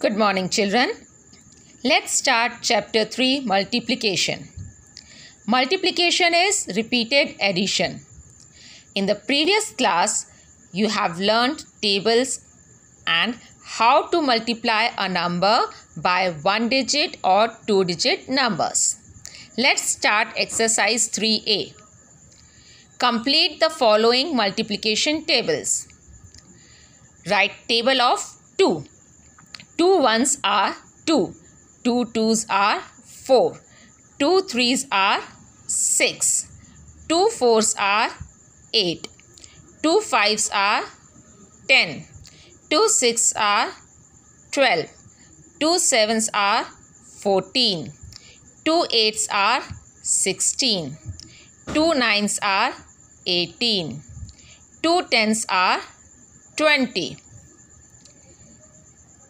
Good morning, children. Let's start chapter 3 multiplication. Multiplication is repeated addition. In the previous class, you have learned tables and how to multiply a number by one digit or two digit numbers. Let's start exercise 3a. Complete the following multiplication tables. Write table of 2 Two ones are 2. Two twos are 4. Two threes are 6. Two fours are 8. Two fives are 10. Two six are 12. Two sevens are 14. Two eights are 16. Two nines are 18. Two tens are 20.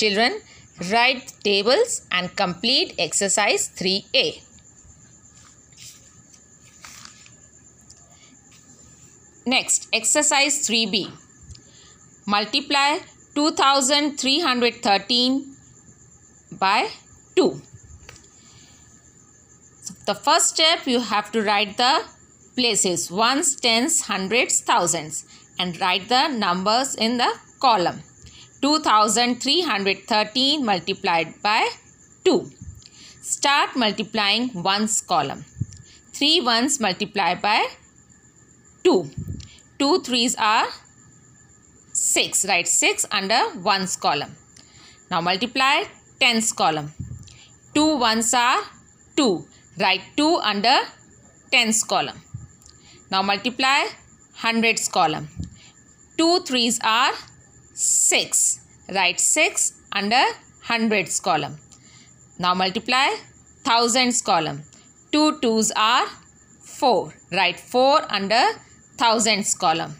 Children, write tables and complete exercise 3A. Next, exercise 3B. Multiply 2313 by 2. So the first step, you have to write the places. Ones, tens, hundreds, thousands. And write the numbers in the column. 2313 multiplied by 2. Start multiplying 1's column. 3 1's multiply by 2. 2 3's are 6. Write 6 under 1's column. Now multiply 10's column. 2 1's are 2. Write 2 under 10's column. Now multiply 100's column. 2 3's are 6. Write 6 under hundreds column. Now multiply thousands column. 2 twos are 4. Write 4 under thousands column.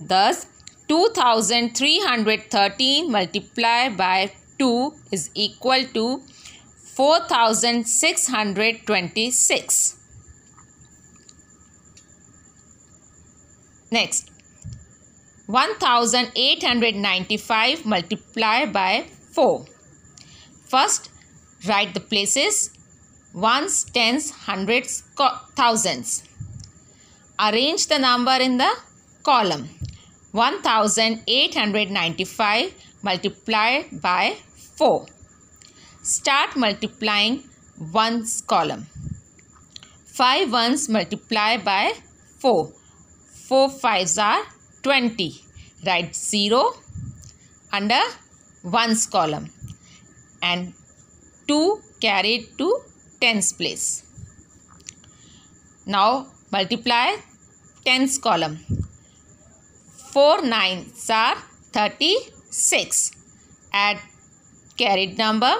Thus 2313 multiplied by 2 is equal to 4626. Next, 1895 multiplied by 4. First, write the places ones, tens, hundreds, thousands. Arrange the number in the column. 1895 multiplied by 4. Start multiplying ones column. 5 ones multiplied by 4. 4 fives are 20. Write 0 under 1's column and 2 carried to 10's place. Now multiply 10's column. 4 nines are 36. Add carried number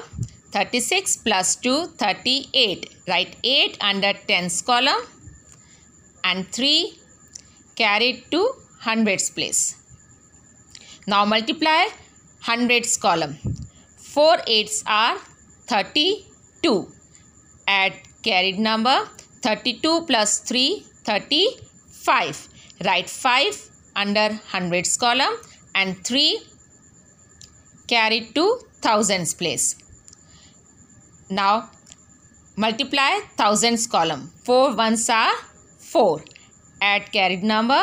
36 plus 2 38. Write 8 under 10's column and 3 carried to hundreds place. Now multiply hundreds column. 4 eights are 32. Add carried number 32 plus 3 35. Write 5 under hundreds column and 3 carried to thousands place. Now multiply thousands column. 4 ones are 4. Add carried number